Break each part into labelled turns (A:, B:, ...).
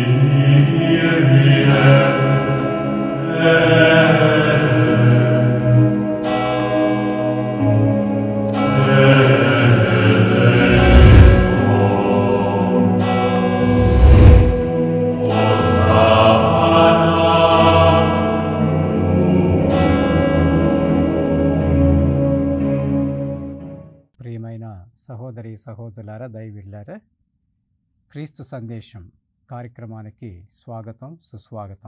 A: Ie nila. Re. Re. Christo. sahodari sahodulara daivillara Christu sandesham. कार्यक्रम की स्वागत सुस्वागत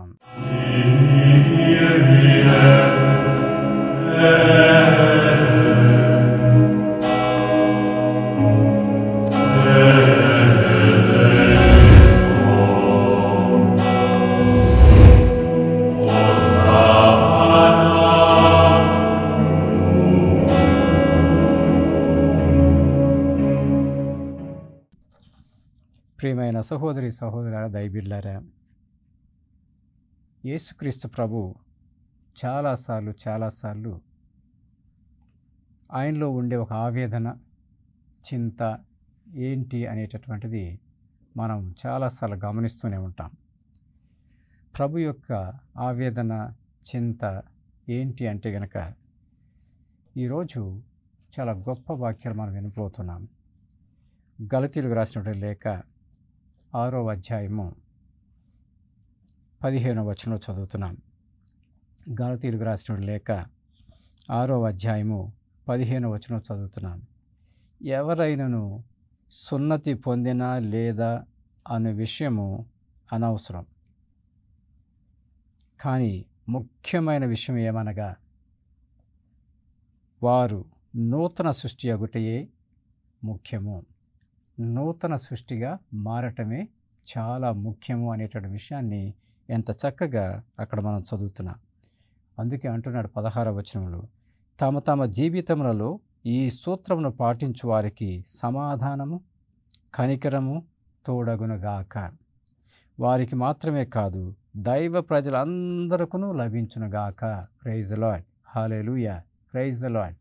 A: సహోదరి సహోదర దయబిడ్లారా యేసుక్రీస్తు ప్రభు చాలాసార్లు చాలాసార్లు ఆయనలో ఉండే ఒక ఆవేదన చింత ఏంటి అనేటటువంటిది మనం చాలాసార్లు గమనిస్తూనే ఉంటాం ప్రభు యొక్క ఆవేదన చింత ఏంటి అంటే గనక ఈరోజు చాలా గొప్ప వాక్యాలు మనం వినిపోతున్నాం గలతీలకు రాసినటువంటి లేక ఆరో అధ్యాయము పదిహేనో వచనం చదువుతున్నాం గాలతీయులకు రాసిన లేక ఆరో అధ్యాయము పదిహేను వచనం చదువుతున్నాం ఎవరైనాను సున్నతి పొందినా లేదా అనే విషయము అనవసరం కానీ ముఖ్యమైన విషయం ఏమనగా వారు నూతన సృష్టి అగుటయే ముఖ్యము నూతన సృష్టిగా మారటమే చాలా ముఖ్యము అనేటువంటి విషయాన్ని ఎంత చక్కగా అక్కడ మనం చదువుతున్నాం అందుకే అంటున్నాడు పదహార వచనములు తమ తమ జీవితములలో ఈ సూత్రమును పాటించు వారికి సమాధానము కనికరము తోడగునుగాక వారికి మాత్రమే కాదు దైవ ప్రజలందరకును లభించునుగాక praise Lord hallelujah praise the Lord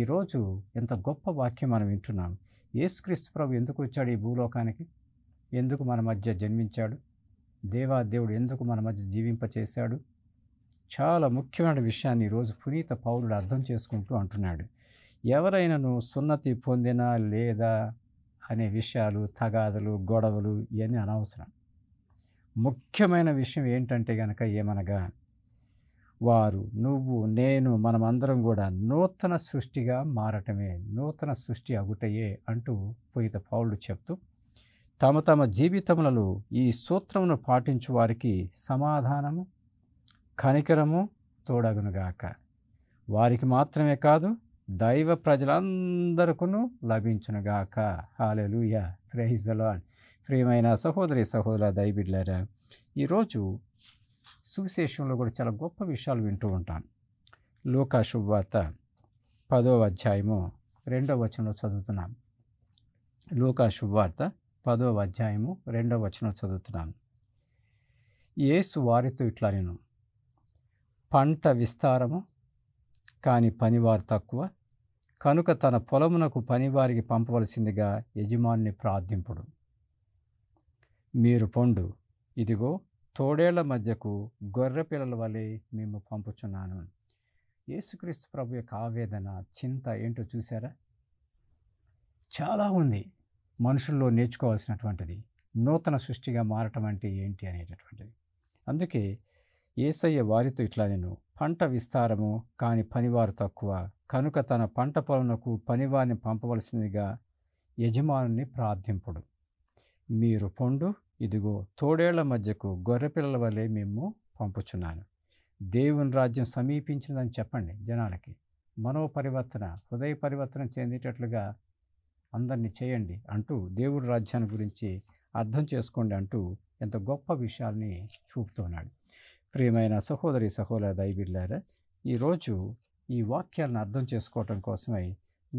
A: ఈరోజు ఎంత గొప్ప వాక్యం మనం వింటున్నాం యేసుక్రీస్తు ప్రభు ఎందుకు వచ్చాడు ఈ భూలోకానికి ఎందుకు మన మధ్య జన్మించాడు దేవా దేవుడు ఎందుకు మన మధ్య జీవింపచేశాడు చాలా ముఖ్యమైన విషయాన్ని ఈరోజు పునీత పౌరుడు అర్థం చేసుకుంటూ అంటున్నాడు ఎవరైనాను సున్నతి పొందినా లేదా అనే విషయాలు తగాదలు గొడవలు ఇవన్నీ అనవసరం ముఖ్యమైన విషయం ఏంటంటే కనుక ఏమనగా వారు నువ్వు నేను మనమందరం కూడా నూతన సృష్టిగా మారటమే నూతన సృష్టి అగుటయే అంటూ పోయిత పౌళ్ళు చెప్తూ తమ తమ జీవితములలో ఈ సూత్రమును పాటించు వారికి సమాధానము కనికరము తోడగునుగాక వారికి మాత్రమే కాదు దైవ ప్రజలందరికీ లభించునుగాక హాలెలుయ లూయ లాడ్ ప్రియమైన సహోదరి సహోదర దైబిడ్లరా ఈరోజు సువిశేషంలో కూడా చాలా గొప్ప విషయాలు వింటూ ఉంటాను లోకా శుభవార్త పదో అధ్యాయము రెండవ వచనంలో చదువుతున్నాం లోకా శుభవార్త పదో అధ్యాయము రెండవ వచనంలో చదువుతున్నాం ఏసు వారితో ఇట్లా నేను పంట విస్తారము కానీ పనివారు తక్కువ కనుక తన పొలమునకు పనివారికి పంపవలసిందిగా యజమానిని ప్రార్థింపుడు మీరు పొండు ఇదిగో తోడేళ్ల మధ్యకు గొర్రె పిల్లల వలె మేము పంపుచున్నాను యేసుక్రీస్తు ప్రభు యొక్క ఆవేదన చింత ఏంటో చూసారా చాలా ఉంది మనుషుల్లో నేర్చుకోవాల్సినటువంటిది నూతన సృష్టిగా మారటం అంటే ఏంటి అనేటటువంటిది అందుకే ఏసయ్య వారితో ఇట్లా నేను పంట విస్తారము కాని పనివారు తక్కువ కనుక తన పంట పొలంకు పనివారిని పంపవలసిందిగా యజమానుని ప్రార్థింపుడు మీరు పొండు ఇదిగో తోడేళ్ల మధ్యకు గొర్రెపిల్లల వలె మేము పంపుచున్నాను దేవుని రాజ్యం సమీపించిందని చెప్పండి జనాలకి మనో పరివర్తన హృదయ పరివర్తన చెందేటట్లుగా అందరినీ చేయండి అంటూ దేవుడి రాజ్యాన్ని గురించి అర్థం చేసుకోండి అంటూ ఎంత గొప్ప విషయాల్ని చూపుతున్నాడు ప్రియమైన సహోదరి సహోదర దైబిల్లారా ఈరోజు ఈ వాక్యాలను అర్థం చేసుకోవటం కోసమై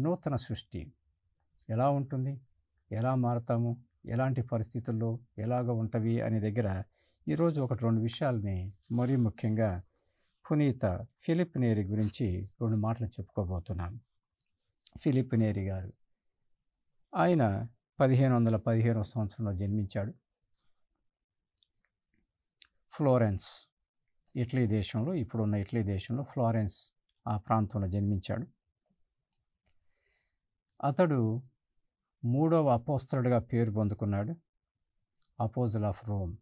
A: నూతన సృష్టి ఎలా ఉంటుంది ఎలా మారుతాము ఎలాంటి పరిస్థితుల్లో ఎలాగ ఉంటవి అనే దగ్గర ఈరోజు ఒకటి రెండు విషయాల్ని మరీ ముఖ్యంగా పునీత ఫిలిప్ నేరి గురించి రెండు మాటలు చెప్పుకోబోతున్నాను ఫిలిప్ నేరి గారు ఆయన పదిహేను వందల పదిహేనో సంవత్సరంలో జన్మించాడు ఫ్లోరెన్స్ ఇటలీ దేశంలో ఇప్పుడున్న ఇటలీ దేశంలో ఫ్లోరెన్స్ ఆ ప్రాంతంలో జన్మించాడు అతడు మూడవ అపోస్తలుడుగా పేరు పొందుకున్నాడు అపోజల్ ఆఫ్ రోమ్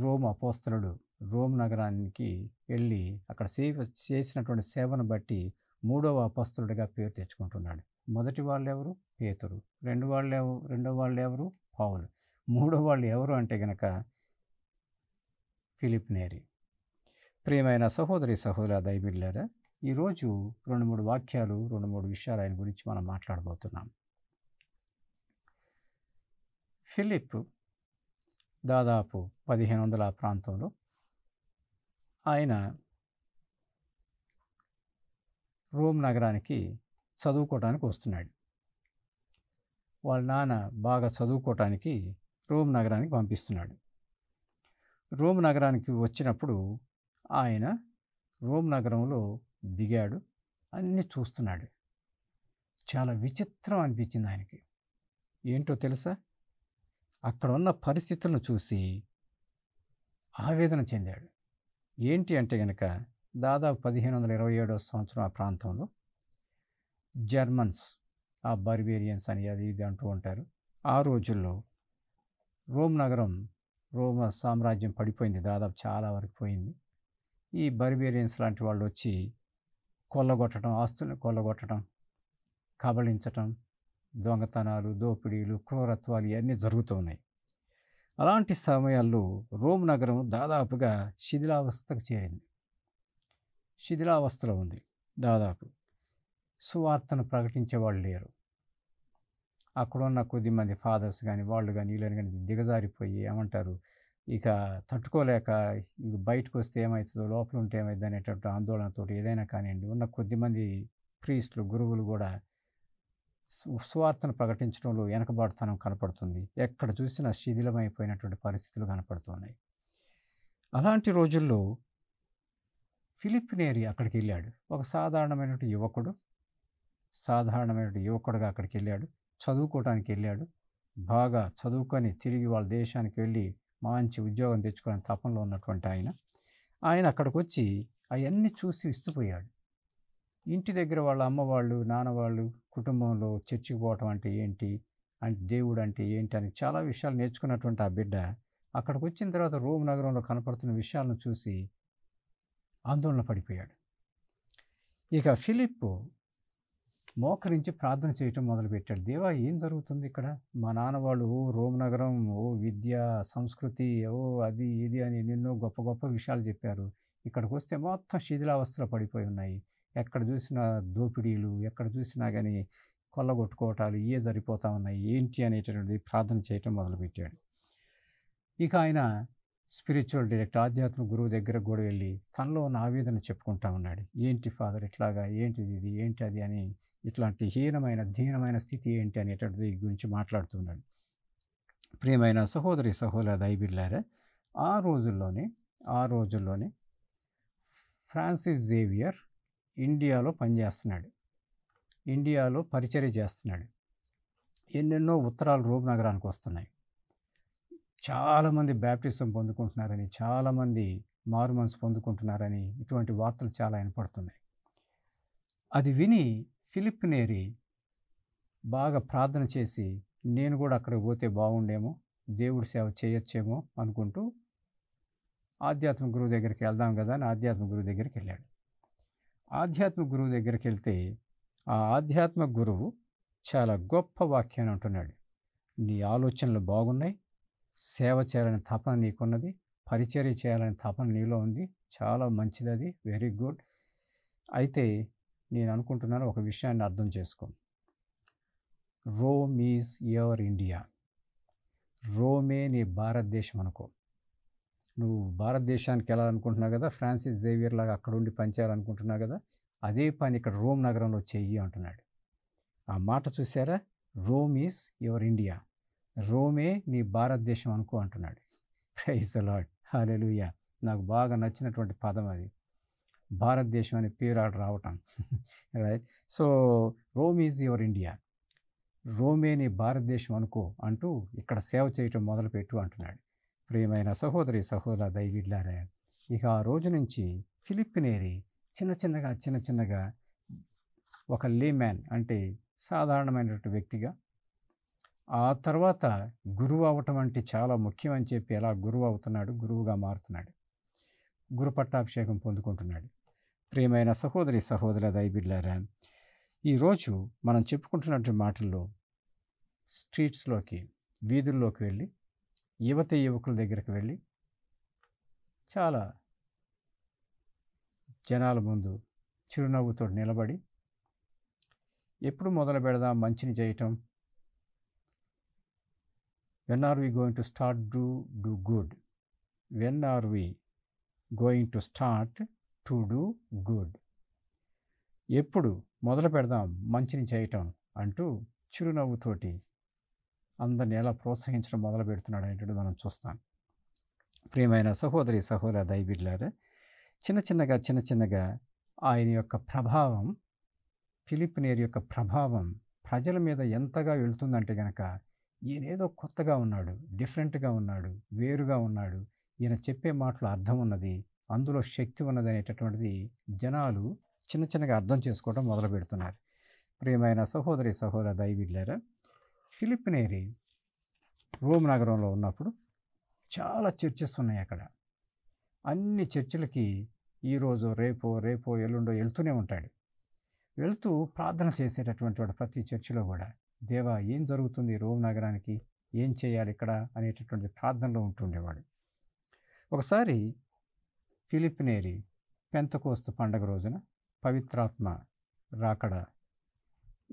A: రోమ్ అపోస్తలుడు రోమ్ నగరానికి వెళ్ళి అక్కడ సేవ చేసినటువంటి సేవను బట్టి మూడవ అపోస్తలుడిగా పేరు తెచ్చుకుంటున్నాడు మొదటి వాళ్ళు ఎవరు పేతురు రెండు వాళ్ళు ఎవరు రెండో వాళ్ళు ఎవరు పావులు మూడో వాళ్ళు ఎవరు అంటే గనక ఫిలిప్ నేరి ప్రియమైన సహోదరి సహోదర దైబిళ్ళారా ఈరోజు రెండు మూడు వాక్యాలు రెండు మూడు విషయాలు ఆయన గురించి మనం మాట్లాడబోతున్నాం ఫిలిప్ దాదాపు పదిహేను వందల ప్రాంతంలో ఆయన రోమ్ నగరానికి చదువుకోవటానికి వస్తున్నాడు వాళ్ళ నాన్న బాగా చదువుకోవటానికి రోమ్ నగరానికి పంపిస్తున్నాడు రోమ్ నగరానికి వచ్చినప్పుడు ఆయన రోమ్ నగరంలో దిగాడు అన్నీ చూస్తున్నాడు చాలా విచిత్రం అనిపించింది ఆయనకి ఏంటో తెలుసా అక్కడ ఉన్న పరిస్థితులను చూసి ఆవేదన చెందాడు ఏంటి అంటే కనుక దాదాపు పదిహేను వందల ఇరవై ఏడవ సంవత్సరం ఆ ప్రాంతంలో జర్మన్స్ ఆ బర్బేరియన్స్ అని అది ఇది అంటూ ఉంటారు ఆ రోజుల్లో రోమ్ నగరం రోమ సామ్రాజ్యం పడిపోయింది దాదాపు చాలా వరకు పోయింది ఈ బర్బేరియన్స్ లాంటి వాళ్ళు వచ్చి కొల్లగొట్టడం ఆస్తులను కొల్లగొట్టడం కబళించటం దొంగతనాలు దోపిడీలు క్రూరత్వాలు ఇవన్నీ జరుగుతున్నాయి అలాంటి సమయాల్లో రోమ్ నగరం దాదాపుగా శిథిలావస్థకు చేరింది శిథిలావస్థలో ఉంది దాదాపు సువార్తను ప్రకటించే వాళ్ళు లేరు అక్కడ ఉన్న కొద్ది మంది ఫాదర్స్ కానీ వాళ్ళు కానీ వీళ్ళని కానీ దిగజారిపోయి ఏమంటారు ఇక తట్టుకోలేక బయటకు వస్తే ఏమవుతుందో లోపల ఉంటే ఏమవుతుంది అనేటటువంటి ఆందోళనతో ఏదైనా కానివ్వండి ఉన్న కొద్ది మంది ప్రీస్టులు గురువులు కూడా సువార్తను ప్రకటించడంలో వెనకబాటుతనం కనపడుతుంది ఎక్కడ చూసినా శిథిలమైపోయినటువంటి పరిస్థితులు కనపడుతున్నాయి అలాంటి రోజుల్లో ఫిలిప్ నేరి అక్కడికి వెళ్ళాడు ఒక సాధారణమైనటువంటి యువకుడు సాధారణమైన యువకుడుగా అక్కడికి వెళ్ళాడు చదువుకోవడానికి వెళ్ళాడు బాగా చదువుకొని తిరిగి వాళ్ళ దేశానికి వెళ్ళి మంచి ఉద్యోగం తెచ్చుకునే తపంలో ఉన్నటువంటి ఆయన ఆయన అక్కడికి వచ్చి అవన్నీ చూసి విస్తుపోయాడు ఇంటి దగ్గర వాళ్ళ అమ్మ వాళ్ళు నాన్న వాళ్ళు కుటుంబంలో చర్చికి పోవటం అంటే ఏంటి అంటే దేవుడు అంటే ఏంటి అని చాలా విషయాలు నేర్చుకున్నటువంటి ఆ బిడ్డ అక్కడికి వచ్చిన తర్వాత రోమ్ నగరంలో కనపడుతున్న విషయాలను చూసి ఆందోళన పడిపోయాడు ఇక ఫిలిప్ మోకరించి ప్రార్థన చేయటం మొదలుపెట్టాడు దేవా ఏం జరుగుతుంది ఇక్కడ మా నాన్న వాళ్ళు ఓ రోమ్ నగరం ఓ విద్య సంస్కృతి ఓ అది ఇది అని ఎన్నెన్నో గొప్ప గొప్ప విషయాలు చెప్పారు ఇక్కడికి వస్తే మొత్తం శిథిలావస్థలో పడిపోయి ఉన్నాయి ఎక్కడ చూసినా దోపిడీలు ఎక్కడ చూసినా కానీ కొల్లగొట్టుకోవటాలు ఏ సరిపోతా ఉన్నాయి ఏంటి అనేటటువంటి ప్రార్థన చేయటం మొదలుపెట్టాడు ఇక ఆయన స్పిరిచువల్ డైరెక్టర్ ఆధ్యాత్మిక గురువు దగ్గర కూడా వెళ్ళి తనలో ఉన్న ఆవేదన చెప్పుకుంటా ఉన్నాడు ఏంటి ఫాదర్ ఇట్లాగా ఏంటిది ఇది ఏంటి అది అని ఇట్లాంటి హీనమైన దీనమైన స్థితి ఏంటి అనేటువంటిది గురించి మాట్లాడుతున్నాడు ప్రియమైన సహోదరి సహోదర దైబిళ్ళారా ఆ రోజుల్లోనే ఆ రోజుల్లోనే ఫ్రాన్సిస్ జేవియర్ ఇండియాలో పనిచేస్తున్నాడు ఇండియాలో పరిచర్య చేస్తున్నాడు ఎన్నెన్నో ఉత్తరాలు రోగ్ నగరానికి వస్తున్నాయి చాలామంది బ్యాప్టిజం పొందుకుంటున్నారని చాలామంది మారుమన్స్ పొందుకుంటున్నారని ఇటువంటి వార్తలు చాలా వినపడుతున్నాయి అది విని ఫిలిప్ నేరి బాగా ప్రార్థన చేసి నేను కూడా అక్కడికి పోతే బాగుండేమో దేవుడి సేవ చేయొచ్చేమో అనుకుంటూ ఆధ్యాత్మిక గురువు దగ్గరికి వెళ్దాం కదా అని ఆధ్యాత్మిక గురువు దగ్గరికి వెళ్ళాడు ఆధ్యాత్మిక గురువు దగ్గరికి వెళ్తే ఆ ఆధ్యాత్మిక గురువు చాలా గొప్ప వాక్యాన్ని అంటున్నాడు నీ ఆలోచనలు బాగున్నాయి సేవ చేయాలనే తపన నీకున్నది పరిచర్య చేయాలనే తపన నీలో ఉంది చాలా మంచిది అది వెరీ గుడ్ అయితే నేను అనుకుంటున్నాను ఒక విషయాన్ని అర్థం చేసుకో రోమ్ ఈజ్ యువర్ ఇండియా రోమే నీ భారతదేశం అనుకో నువ్వు భారతదేశానికి వెళ్ళాలనుకుంటున్నావు కదా ఫ్రాన్సిస్ జేవియర్ లాగా అక్కడ ఉండి పనిచేయాలనుకుంటున్నావు కదా అదే పని ఇక్కడ రోమ్ నగరంలో చెయ్యి అంటున్నాడు ఆ మాట చూసారా రోమ్ ఈజ్ యువర్ ఇండియా రోమే నీ భారతదేశం అనుకో అంటున్నాడు ప్రైజ్ లాడ్ హాలెలుయ నాకు బాగా నచ్చినటువంటి పదం అది భారతదేశం అనే పేరు ఆడు రావటం right so Rome is your India రోమే నీ భారతదేశం అనుకో అంటూ ఇక్కడ సేవ చేయటం మొదలుపెట్టు అంటున్నాడు ప్రియమైన సహోదరి సహోదర దైవిళ్ళారే ఇక ఆ రోజు నుంచి ఫిలిప్పినేరి చిన్న చిన్నగా చిన్న చిన్నగా ఒక మ్యాన్ అంటే సాధారణమైనటువంటి వ్యక్తిగా ఆ తర్వాత గురువు అవటం అంటే చాలా ముఖ్యం అని చెప్పి ఎలా గురువు అవుతున్నాడు గురువుగా మారుతున్నాడు గురు పట్టాభిషేకం పొందుకుంటున్నాడు ప్రియమైన సహోదరి సహోదర దయబిడ్లారా ఈరోజు మనం చెప్పుకుంటున్నటువంటి మాటల్లో స్ట్రీట్స్లోకి వీధుల్లోకి వెళ్ళి యువతి యువకుల దగ్గరికి వెళ్ళి చాలా జనాల ముందు చిరునవ్వుతో నిలబడి ఎప్పుడు మొదలు పెడదాం మంచిని చేయటం when are we going to start do do good when are we going to start to do good ఎప్పుడు మొదలు పెడదాం మంచిని చేయటం అంటూ చిరునవ్వుతోటి అందరిని ఎలా ప్రోత్సహించడం మొదలు పెడుతున్నాడు అనేటువంటి మనం చూస్తాం ప్రియమైన సహోదరి సహోదర దైబిడ్లారా చిన్న చిన్నగా చిన్న చిన్నగా ఆయన యొక్క ప్రభావం నేర్ యొక్క ప్రభావం ప్రజల మీద ఎంతగా వెళ్తుందంటే కనుక ఈయన ఏదో కొత్తగా ఉన్నాడు డిఫరెంట్గా ఉన్నాడు వేరుగా ఉన్నాడు ఈయన చెప్పే మాటలు అర్థం ఉన్నది అందులో శక్తి ఉన్నది అనేటటువంటిది జనాలు చిన్న చిన్నగా అర్థం చేసుకోవడం మొదలు పెడుతున్నారు ప్రియమైన సహోదరి సహోదర దైవిడ్లారా ఫిలిపినేరి రోమ్ నగరంలో ఉన్నప్పుడు చాలా చర్చెస్ ఉన్నాయి అక్కడ అన్ని చర్చిలకి ఈరోజు రేపో రేపో ఎల్లుండో వెళ్తూనే ఉంటాడు వెళ్తూ ప్రార్థన చేసేటటువంటి వాడు ప్రతి చర్చిలో కూడా దేవా ఏం జరుగుతుంది రోమ్ నగరానికి ఏం చేయాలి ఇక్కడ అనేటటువంటి ప్రార్థనలో ఉంటుండేవాడు ఒకసారి ఫిలిపినేరి పెంతకోస్తు పండగ రోజున పవిత్రాత్మ రాకడ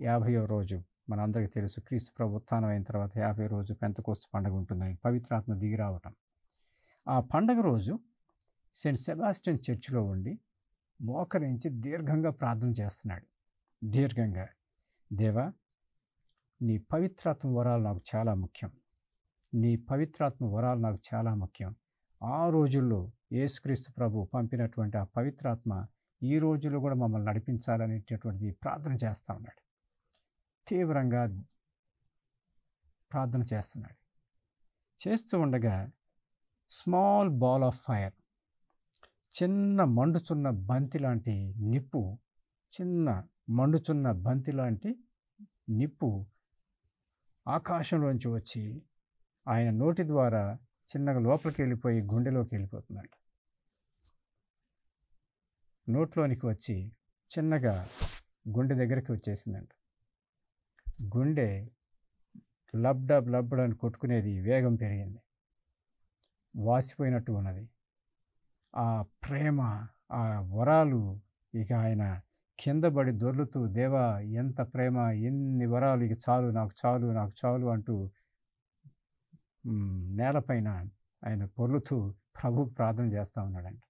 A: యాభయో రోజు మనందరికీ తెలుసు క్రీస్తు ప్రభుత్వం అయిన తర్వాత యాభై రోజు పెంతకోస్తు పండుగ ఉంటుందని పవిత్రాత్మ దిగి రావటం ఆ పండగ రోజు సెయింట్ సెబాస్టియన్ చర్చిలో ఉండి మోకరించి దీర్ఘంగా ప్రార్థన చేస్తున్నాడు దీర్ఘంగా దేవా నీ పవిత్రాత్మ వరాలు నాకు చాలా ముఖ్యం నీ పవిత్రాత్మ వరాలు నాకు చాలా ముఖ్యం ఆ రోజుల్లో యేసుక్రీస్తు ప్రభు పంపినటువంటి ఆ పవిత్రాత్మ ఈ రోజుల్లో కూడా మమ్మల్ని నడిపించాలనేటటువంటిది ప్రార్థన చేస్తూ ఉన్నాడు తీవ్రంగా ప్రార్థన చేస్తున్నాడు చేస్తూ ఉండగా స్మాల్ బాల్ ఆఫ్ ఫైర్ చిన్న మండుచున్న బంతి లాంటి నిప్పు చిన్న మండుచున్న బంతి లాంటి నిప్పు ఆకాశంలోంచి వచ్చి ఆయన నోటి ద్వారా చిన్నగా లోపలికి వెళ్ళిపోయి గుండెలోకి వెళ్ళిపోతున్నాడు నోట్లోనికి వచ్చి చిన్నగా గుండె దగ్గరికి వచ్చేసిందంట గుండె లబ్డబ్ లబ్డ్ అని కొట్టుకునేది వేగం పెరిగింది వాసిపోయినట్టు ఉన్నది ఆ ప్రేమ ఆ వరాలు ఇక ఆయన కిందబడి దొర్లుతూ దేవా ఎంత ప్రేమ ఎన్ని వరాలు ఇక చాలు నాకు చాలు నాకు చాలు అంటూ నేలపైన ఆయన పొర్లుతూ ప్రభుకు ప్రార్థన చేస్తూ ఉన్నాడంట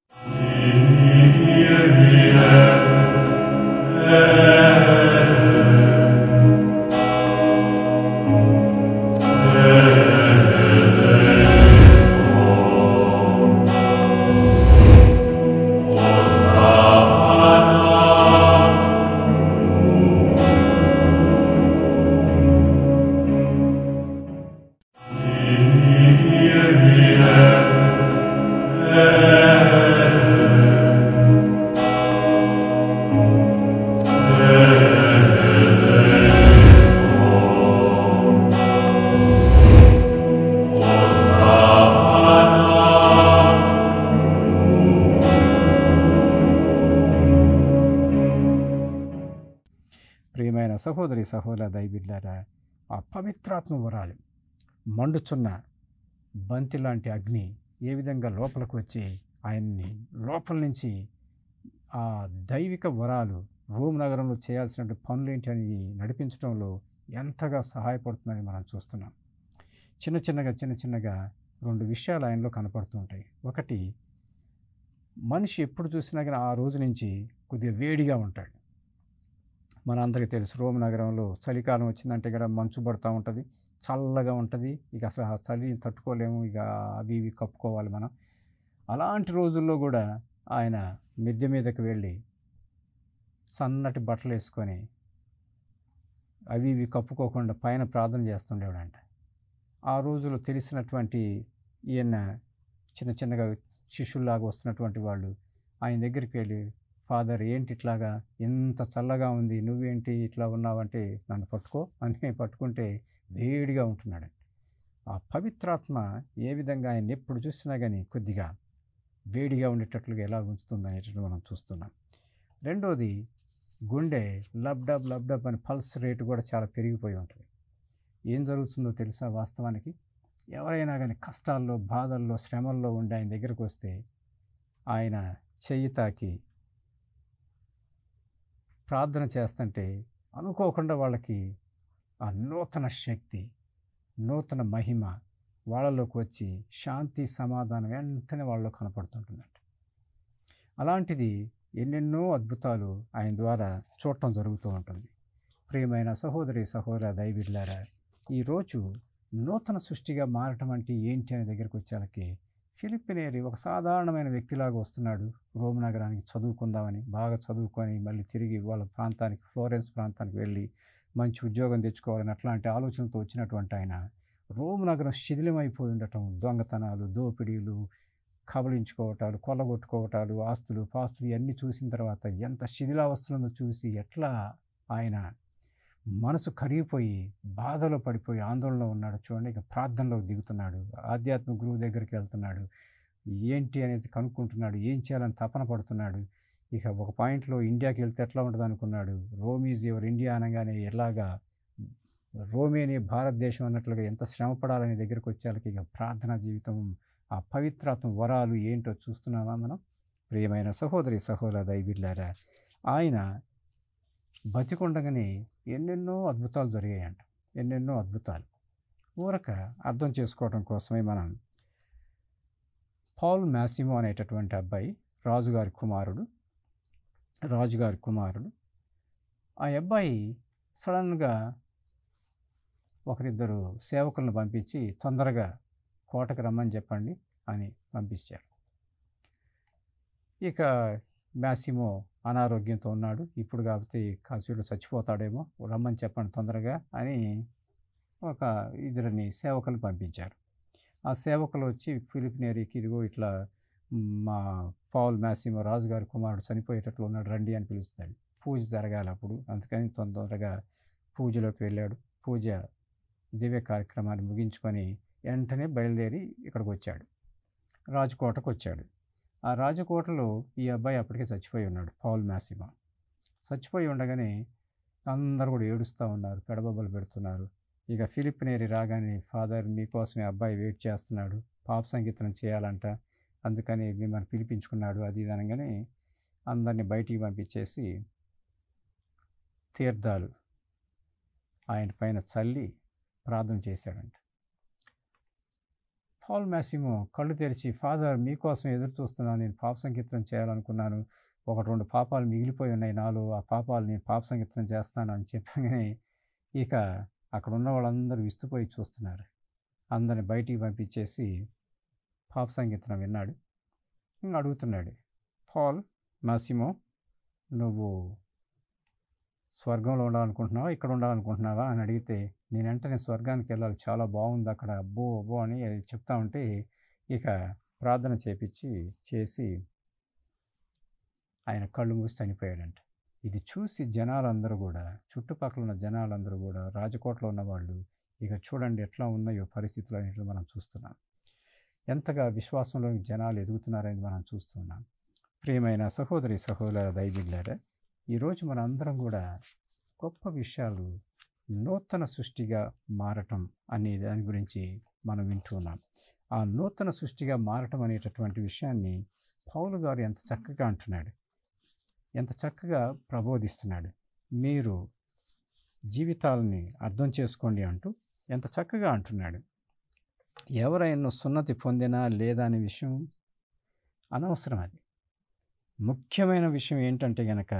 A: సహోదరి సహోదర దైబిడ్డారా ఆ పవిత్రాత్మ వరాలు మండుచున్న బంతి లాంటి అగ్ని ఏ విధంగా లోపలికి వచ్చి ఆయన్ని లోపల నుంచి ఆ దైవిక వరాలు రోమ్ నగరంలో చేయాల్సిన పనులు ఏంటి అని నడిపించడంలో ఎంతగా సహాయపడుతుందని మనం చూస్తున్నాం చిన్న చిన్నగా చిన్న చిన్నగా రెండు విషయాలు ఆయనలో కనపడుతూ ఉంటాయి ఒకటి మనిషి ఎప్పుడు చూసినా కానీ ఆ రోజు నుంచి కొద్దిగా వేడిగా ఉంటాడు మనందరికీ తెలుసు రోమ్ నగరంలో చలికాలం వచ్చిందంటే ఇక్కడ మంచు పడుతూ ఉంటుంది చల్లగా ఉంటుంది ఇక అసలు ఆ చలి తట్టుకోలేము ఇక అవి ఇవి కప్పుకోవాలి మనం అలాంటి రోజుల్లో కూడా ఆయన మిద్దె మీదకి వెళ్ళి సన్నటి బట్టలు వేసుకొని అవి ఇవి కప్పుకోకుండా పైన ప్రార్థన చేస్తుండేవాడంట ఆ రోజులో తెలిసినటువంటి ఈయన చిన్న చిన్నగా శిష్యుల్లాగా వస్తున్నటువంటి వాళ్ళు ఆయన దగ్గరికి వెళ్ళి ఫాదర్ ఏంటి ఇట్లాగా ఎంత చల్లగా ఉంది నువ్వేంటి ఇట్లా ఉన్నావంటే నన్ను పట్టుకో అని పట్టుకుంటే వేడిగా ఉంటున్నాడు ఆ పవిత్రాత్మ ఏ విధంగా ఆయన ఎప్పుడు చూసినా కానీ కొద్దిగా వేడిగా ఉండేటట్లుగా ఎలా ఉంచుతుంది అనేటట్టు మనం చూస్తున్నాం రెండోది గుండె లబ్డబ్ లబ్డబ్ అని పల్స్ రేటు కూడా చాలా పెరిగిపోయి ఉంటుంది ఏం జరుగుతుందో తెలుసా వాస్తవానికి ఎవరైనా కానీ కష్టాల్లో బాధల్లో శ్రమల్లో ఉండి ఆయన దగ్గరకు వస్తే ఆయన చెయ్యి తాకి ప్రార్థన చేస్తుంటే అనుకోకుండా వాళ్ళకి ఆ నూతన శక్తి నూతన మహిమ వాళ్ళలోకి వచ్చి శాంతి సమాధానం వెంటనే వాళ్ళలో కనపడుతుంటుందంట అలాంటిది ఎన్నెన్నో అద్భుతాలు ఆయన ద్వారా చూడటం జరుగుతూ ఉంటుంది ప్రియమైన సహోదరి సహోదర దైవిర్లారా ఈరోజు నూతన సృష్టిగా మారటం అంటే ఏంటి అనే దగ్గరికి వాళ్ళకి ఫిలిప్పినేరి ఒక సాధారణమైన వ్యక్తిలాగా వస్తున్నాడు రోమ్ నగరానికి చదువుకుందామని బాగా చదువుకొని మళ్ళీ తిరిగి వాళ్ళ ప్రాంతానికి ఫ్లోరెన్స్ ప్రాంతానికి వెళ్ళి మంచి ఉద్యోగం తెచ్చుకోవాలని అట్లాంటి ఆలోచనతో వచ్చినటువంటి ఆయన రోమ్ నగరం శిథిలమైపోయి ఉండటం దొంగతనాలు దోపిడీలు కబలించుకోవటాలు కొల్లగొట్టుకోవటాలు ఆస్తులు పాస్తులు ఇవన్నీ చూసిన తర్వాత ఎంత శిథిలావస్థలను చూసి ఎట్లా ఆయన మనసు కరిగిపోయి బాధలో పడిపోయి ఆందోళనలో ఉన్నాడు చూడండి ఇక ప్రార్థనలోకి దిగుతున్నాడు ఆధ్యాత్మిక గురువు దగ్గరికి వెళ్తున్నాడు ఏంటి అనేది కనుక్కుంటున్నాడు ఏం చేయాలని తపన పడుతున్నాడు ఇక ఒక పాయింట్లో ఇండియాకి వెళ్తే ఎట్లా ఉంటుంది అనుకున్నాడు రోమ్ ఈజ్ యువర్ ఇండియా అనగానే ఎలాగా రోమేని భారతదేశం అన్నట్లుగా ఎంత శ్రమ పడాలనే దగ్గరికి వచ్చేళ్ళకి ఇక ప్రార్థన జీవితం ఆ పవిత్రాత్మ వరాలు ఏంటో చూస్తున్నామా మనం ప్రియమైన సహోదరి సహోదర దైవిల్లారా ఆయన బతికుండగానే ఎన్నెన్నో అద్భుతాలు జరిగాయంట ఎన్నెన్నో అద్భుతాలు ఊరక అర్థం చేసుకోవడం కోసమే మనం పాల్ మ్యాసిమో అనేటటువంటి అబ్బాయి రాజుగారి కుమారుడు రాజుగారి కుమారుడు ఆ అబ్బాయి సడన్గా ఒకరిద్దరు సేవకులను పంపించి తొందరగా కోటకు రమ్మని చెప్పండి అని పంపించారు ఇక మ్యాసిమో అనారోగ్యంతో ఉన్నాడు ఇప్పుడు కాబట్టి కాశీడు చచ్చిపోతాడేమో రమ్మని చెప్పండి తొందరగా అని ఒక ఇద్దరిని సేవకులు పంపించారు ఆ సేవకులు వచ్చి ఫిలిపినేరీకి ఇదిగో ఇట్లా మా పావుల్ మ్యాసిమో రాజుగారి కుమారుడు చనిపోయేటట్లు ఉన్నాడు రండి అని పిలుస్తాడు పూజ జరగాలి అప్పుడు అందుకని తొందరగా పూజలోకి వెళ్ళాడు పూజ దివ్య కార్యక్రమాన్ని ముగించుకొని వెంటనే బయలుదేరి ఇక్కడికి వచ్చాడు రాజకోటకు వచ్చాడు ఆ రాజకోటలో ఈ అబ్బాయి అప్పటికే చచ్చిపోయి ఉన్నాడు పౌల్ మ్యాసిమా చచ్చిపోయి ఉండగానే అందరు కూడా ఏడుస్తూ ఉన్నారు పెడబొబ్బలు పెడుతున్నారు ఇక ఫిలిప్ నేరి రాగానే ఫాదర్ మీకోసమే అబ్బాయి వెయిట్ చేస్తున్నాడు పాప సంగీతం చేయాలంట అందుకని మిమ్మల్ని పిలిపించుకున్నాడు అది అనగానే అందరినీ బయటికి పంపించేసి తీర్థాలు ఆయన పైన చల్లి ప్రార్థన చేశాడంట పాల్ మ్యాసిమో కళ్ళు తెరిచి ఫాదర్ మీకోసం ఎదురు చూస్తున్నాను నేను పాప సంకీర్తనం చేయాలనుకున్నాను ఒక రెండు పాపాలు మిగిలిపోయి ఉన్నాయి నాలో ఆ పాపాలు నేను పాప సంకీర్తనం చేస్తాను అని చెప్పగానే ఇక అక్కడ ఉన్న వాళ్ళందరూ విస్తుపోయి చూస్తున్నారు అందరిని బయటికి పంపించేసి పాప సంగీతం విన్నాడు అడుగుతున్నాడు పాల్ మాసిమో నువ్వు స్వర్గంలో ఉండాలనుకుంటున్నావా ఇక్కడ ఉండాలనుకుంటున్నావా అని అడిగితే నేను వెంటనే స్వర్గానికి వెళ్ళాలి చాలా బాగుంది అక్కడ అబ్బో అబ్బో అని చెప్తా ఉంటే ఇక ప్రార్థన చేపించి చేసి ఆయన కళ్ళు మూసి చనిపోయాడంట ఇది చూసి జనాలందరూ కూడా చుట్టుపక్కల ఉన్న జనాలందరూ కూడా రాజకోటలో ఉన్న వాళ్ళు ఇక చూడండి ఎట్లా ఉన్నాయో పరిస్థితులు అనేవి మనం చూస్తున్నాం ఎంతగా విశ్వాసంలో జనాలు ఎదుగుతున్నారని మనం చూస్తున్నాం ప్రియమైన సహోదరి సహోదర దైవిల్లారా ఈరోజు మన అందరం కూడా గొప్ప విషయాలు నూతన సృష్టిగా మారటం అనే దాని గురించి మనం వింటున్నాం ఆ నూతన సృష్టిగా మారటం అనేటటువంటి విషయాన్ని పౌలు గారు ఎంత చక్కగా అంటున్నాడు ఎంత చక్కగా ప్రబోధిస్తున్నాడు మీరు జీవితాలని అర్థం చేసుకోండి అంటూ ఎంత చక్కగా అంటున్నాడు ఎవరైనా సున్నతి పొందినా లేదా అనే విషయం అనవసరం అది ముఖ్యమైన విషయం ఏంటంటే కనుక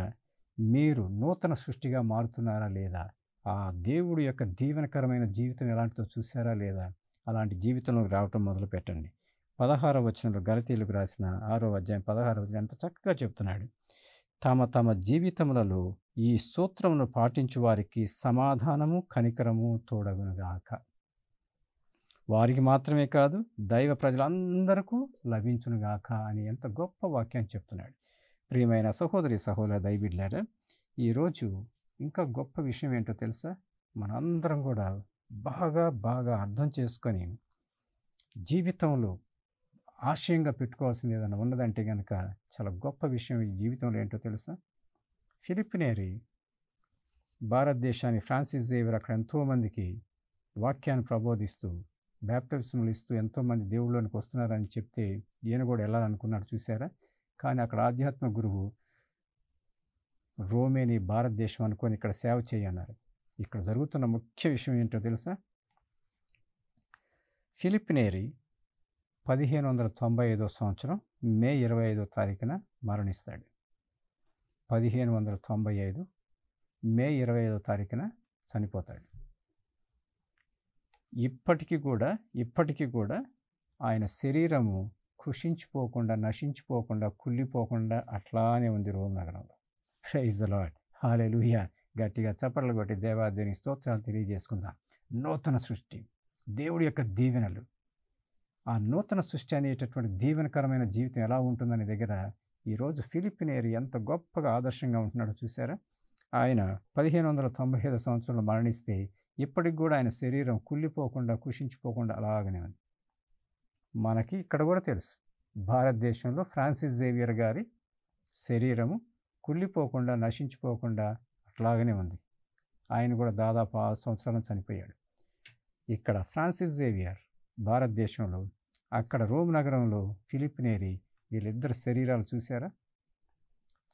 A: మీరు నూతన సృష్టిగా మారుతున్నారా లేదా ఆ దేవుడు యొక్క దీవెనకరమైన జీవితం ఎలాంటిదో చూసారా లేదా అలాంటి జీవితంలోకి రావటం మొదలు పెట్టండి పదహారవ వచనంలో గలతీలకు రాసిన ఆరో అధ్యాయం పదహారవ వచ్చిన ఎంత చక్కగా చెప్తున్నాడు తమ తమ జీవితములలో ఈ సూత్రమును పాటించు వారికి సమాధానము కనికరము తోడగునుగాక వారికి మాత్రమే కాదు దైవ ప్రజలందరికీ లభించునుగాక అని ఎంత గొప్ప వాక్యాన్ని చెప్తున్నాడు ప్రియమైన సహోదరి సహోదర దైవిడ్లారా ఈరోజు ఇంకా గొప్ప విషయం ఏంటో తెలుసా మనందరం కూడా బాగా బాగా అర్థం చేసుకొని జీవితంలో ఆశయంగా పెట్టుకోవాల్సింది ఏదైనా ఉన్నదంటే కనుక చాలా గొప్ప విషయం ఈ జీవితంలో ఏంటో తెలుసా ఫిలిపినేరి భారతదేశాన్ని ఫ్రాన్సిస్ జేవర్ అక్కడ ఎంతోమందికి వాక్యాన్ని ప్రబోధిస్తూ బ్యాప్టిజంలు ఇస్తూ ఎంతోమంది దేవుళ్ళలోనికి వస్తున్నారని చెప్తే ఈయన కూడా వెళ్ళాలనుకున్నాడు చూసారా కానీ అక్కడ ఆధ్యాత్మిక గురువు రోమేని భారతదేశం అనుకొని ఇక్కడ సేవ చేయన్నారు ఇక్కడ జరుగుతున్న ముఖ్య విషయం ఏంటో తెలుసా ఫిలిప్నేరి పదిహేను వందల తొంభై ఐదో సంవత్సరం మే ఇరవై ఐదో తారీఖున మరణిస్తాడు పదిహేను వందల తొంభై ఐదు మే ఇరవై ఐదో తారీఖున చనిపోతాడు ఇప్పటికీ కూడా ఇప్పటికీ కూడా ఆయన శరీరము కృషించిపోకుండా నశించిపోకుండా కుళ్ళిపోకుండా అట్లానే ఉంది రోమ్ నగరంలో ప్రైజ్ ద హాలే హాలెలుయ గట్టిగా చప్పట్లు కొట్టి దేవాదేని స్తోత్రాలు తెలియజేసుకుందాం నూతన సృష్టి దేవుడి యొక్క దీవెనలు ఆ నూతన సృష్టి అనేటటువంటి దీవెనకరమైన జీవితం ఎలా ఉంటుందనే దగ్గర ఈరోజు ఫిలిపినేరి ఎంత గొప్పగా ఆదర్శంగా ఉంటున్నాడో చూసారా ఆయన పదిహేను వందల తొంభై ఐదు సంవత్సరంలో మరణిస్తే ఇప్పటికి కూడా ఆయన శరీరం కుళ్ళిపోకుండా కుషించిపోకుండా అలాగనే ఉంది మనకి ఇక్కడ కూడా తెలుసు భారతదేశంలో ఫ్రాన్సిస్ జేవియర్ గారి శరీరము కుళ్ళిపోకుండా నశించిపోకుండా అట్లాగనే ఉంది ఆయన కూడా దాదాపు ఆరు సంవత్సరం చనిపోయాడు ఇక్కడ ఫ్రాన్సిస్ జేవియర్ భారతదేశంలో అక్కడ రోమ్ నగరంలో ఫిలిప్ నేరి వీళ్ళిద్దరు శరీరాలు చూశారా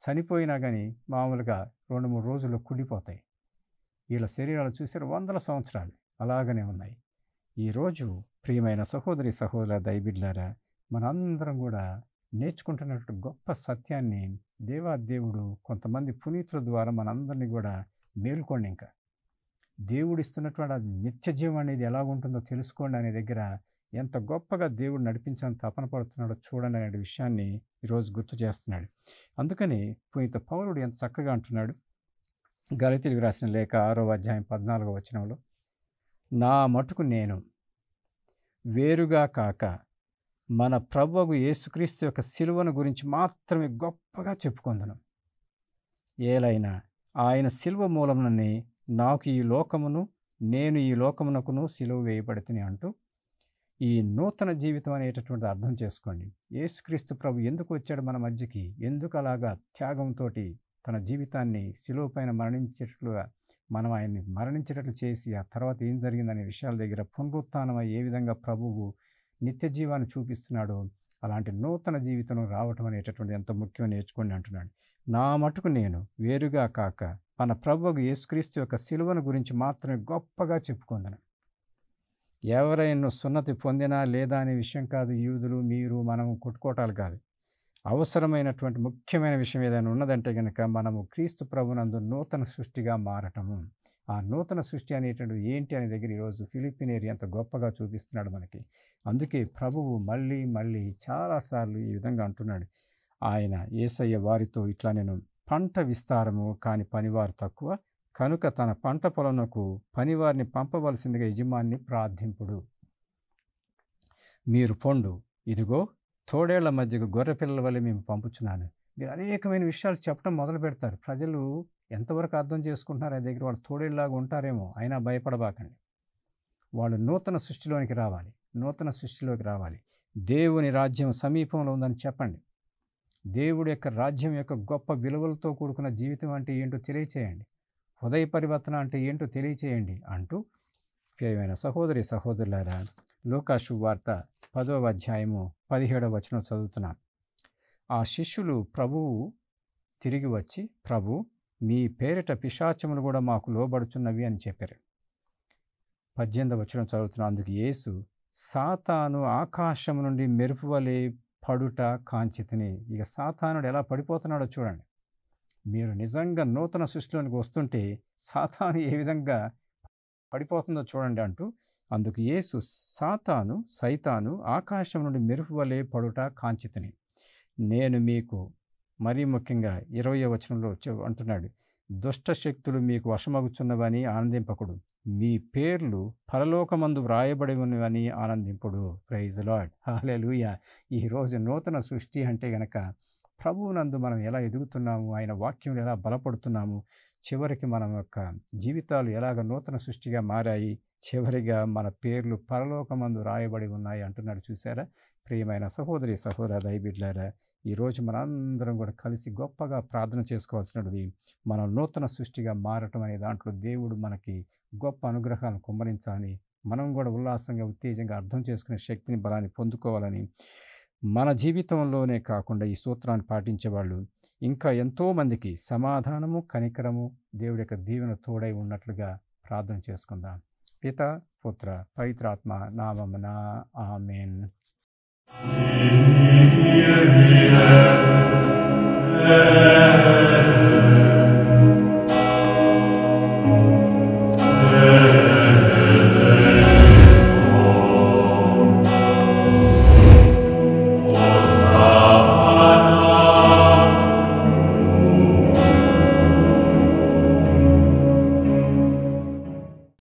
A: చనిపోయినా కానీ మామూలుగా రెండు మూడు రోజుల్లో కుళ్ళిపోతాయి వీళ్ళ శరీరాలు చూసారు వందల సంవత్సరాలు అలాగనే ఉన్నాయి ఈరోజు ప్రియమైన సహోదరి సహోదర దయబిడ్లారా మనందరం కూడా నేర్చుకుంటున్నటువంటి గొప్ప సత్యాన్ని దేవాదేవుడు కొంతమంది పునీతుల ద్వారా మనందరినీ కూడా మేల్కోండి ఇంకా దేవుడు ఇస్తున్నటువంటి ఆ నిత్య జీవం అనేది ఎలా ఉంటుందో తెలుసుకోండి అనే దగ్గర ఎంత గొప్పగా దేవుడు నడిపించాలని తపన పడుతున్నాడో చూడండి అనే విషయాన్ని ఈరోజు గుర్తు చేస్తున్నాడు అందుకని పునీత పౌరుడు ఎంత చక్కగా అంటున్నాడు గలితీలకు రాసిన లేఖ ఆరో అధ్యాయం పద్నాలుగో వచనంలో నా మటుకు నేను వేరుగా కాక మన ప్రభువు యేసుక్రీస్తు యొక్క సిలువను గురించి మాత్రమే గొప్పగా చెప్పుకుందాం ఏలైనా ఆయన సిలువ మూలమునని నాకు ఈ లోకమును నేను ఈ లోకమునకును సిలువ వేయబడితే అంటూ ఈ నూతన జీవితం అనేటటువంటిది అర్థం చేసుకోండి యేసుక్రీస్తు ప్రభు ఎందుకు వచ్చాడు మన మధ్యకి ఎందుకు అలాగా త్యాగంతో తన జీవితాన్ని సిలువ పైన మరణించేటట్లుగా మనం ఆయన్ని మరణించేటట్లు చేసి ఆ తర్వాత ఏం జరిగిందనే విషయాల దగ్గర పునరుత్నం ఏ విధంగా ప్రభువు నిత్య జీవాన్ని చూపిస్తున్నాడు అలాంటి నూతన జీవితం రావటం అనేటటువంటి ఎంత ముఖ్యం నేర్చుకోండి అంటున్నాడు నా మటుకు నేను వేరుగా కాక మన ప్రభుకు యేసుక్రీస్తు యొక్క సిలువను గురించి మాత్రమే గొప్పగా చెప్పుకుందను ఎవరైనా సున్నతి పొందినా లేదా అనే విషయం కాదు యూదులు మీరు మనం కొట్టుకోవటాలు కాదు అవసరమైనటువంటి ముఖ్యమైన విషయం ఏదైనా ఉన్నదంటే కనుక మనము క్రీస్తు ప్రభునందు నూతన సృష్టిగా మారటము ఆ నూతన సృష్టి అనేటువంటిది ఏంటి అనే దగ్గర ఈరోజు ఫిలిపినేరి అంత గొప్పగా చూపిస్తున్నాడు మనకి అందుకే ప్రభువు మళ్ళీ మళ్ళీ చాలాసార్లు ఈ విధంగా అంటున్నాడు ఆయన ఏసయ్య వారితో ఇట్లా నేను పంట విస్తారము కానీ పనివారు తక్కువ కనుక తన పంట పొలంకు పనివారిని పంపవలసిందిగా యజమాన్ని ప్రార్థింపుడు మీరు పొండు ఇదిగో తోడేళ్ల మధ్యకు గొర్రె పిల్లల వల్ల మేము పంపుచున్నాను మీరు అనేకమైన విషయాలు చెప్పడం మొదలు పెడతారు ప్రజలు ఎంతవరకు అర్థం చేసుకుంటున్నారు ఆయన దగ్గర వాళ్ళు తోడేళ్ళలాగా ఉంటారేమో అయినా భయపడబాకండి వాళ్ళు నూతన సృష్టిలోనికి రావాలి నూతన సృష్టిలోకి రావాలి దేవుని రాజ్యం సమీపంలో ఉందని చెప్పండి దేవుడి యొక్క రాజ్యం యొక్క గొప్ప విలువలతో కూడుకున్న జీవితం అంటే ఏంటో తెలియచేయండి హృదయ పరివర్తన అంటే ఏంటో తెలియచేయండి అంటూ ప్రియమైన సహోదరి సహోదరులారా లోకాశు వార్త పదవ అధ్యాయము పదిహేడవ వచనం చదువుతున్నాం ఆ శిష్యులు ప్రభువు తిరిగి వచ్చి ప్రభు మీ పేరిట పిశాచములు కూడా మాకు లోబడుచున్నవి అని చెప్పారు పద్దెనిమిది వచ్చిన చదువుతున్న అందుకు యేసు సాతాను ఆకాశం నుండి మెరుపు వలె పడుట కాంచితిని ఇక సాతానుడు ఎలా పడిపోతున్నాడో చూడండి మీరు నిజంగా నూతన సృష్టిలోనికి వస్తుంటే సాతాను ఏ విధంగా పడిపోతుందో చూడండి అంటూ అందుకు యేసు సాతాను సైతాను ఆకాశం నుండి మెరుపు వలె పడుట కాంచితిని నేను మీకు మరీ ముఖ్యంగా ఇరవై వచనంలో అంటున్నాడు దుష్ట శక్తులు మీకు వశమగుచున్నవని ఆనందింపకుడు మీ పేర్లు పరలోకమందు వ్రాయబడి ఉన్నవని ఆనందింపుడు ప్రైజ్ లాడ్ హాలెలుయ ఈరోజు నూతన సృష్టి అంటే గనక ప్రభువునందు మనం ఎలా ఎదుగుతున్నాము ఆయన వాక్యం ఎలా బలపడుతున్నాము చివరికి మన యొక్క జీవితాలు ఎలాగ నూతన సృష్టిగా మారాయి చివరిగా మన పేర్లు పరలోకమందు రాయబడి ఉన్నాయి అంటున్నాడు చూసారా ప్రియమైన సహోదరి సహోదర దైబిడ్లారా ఈరోజు మనందరం కూడా కలిసి గొప్పగా ప్రార్థన చేసుకోవాల్సినది మన నూతన సృష్టిగా మారటం అనే దాంట్లో దేవుడు మనకి గొప్ప అనుగ్రహాలను కుమ్మరించాలని మనం కూడా ఉల్లాసంగా ఉత్తేజంగా అర్థం చేసుకునే శక్తిని బలాన్ని పొందుకోవాలని మన జీవితంలోనే కాకుండా ఈ సూత్రాన్ని పాటించేవాళ్ళు ఇంకా ఎంతోమందికి సమాధానము కనికరము దేవుడి యొక్క దీవెన తోడై ఉన్నట్లుగా ప్రార్థన చేసుకుందాం పిత పుత్ర పవిత్రాత్మ నామమున amen In die die hat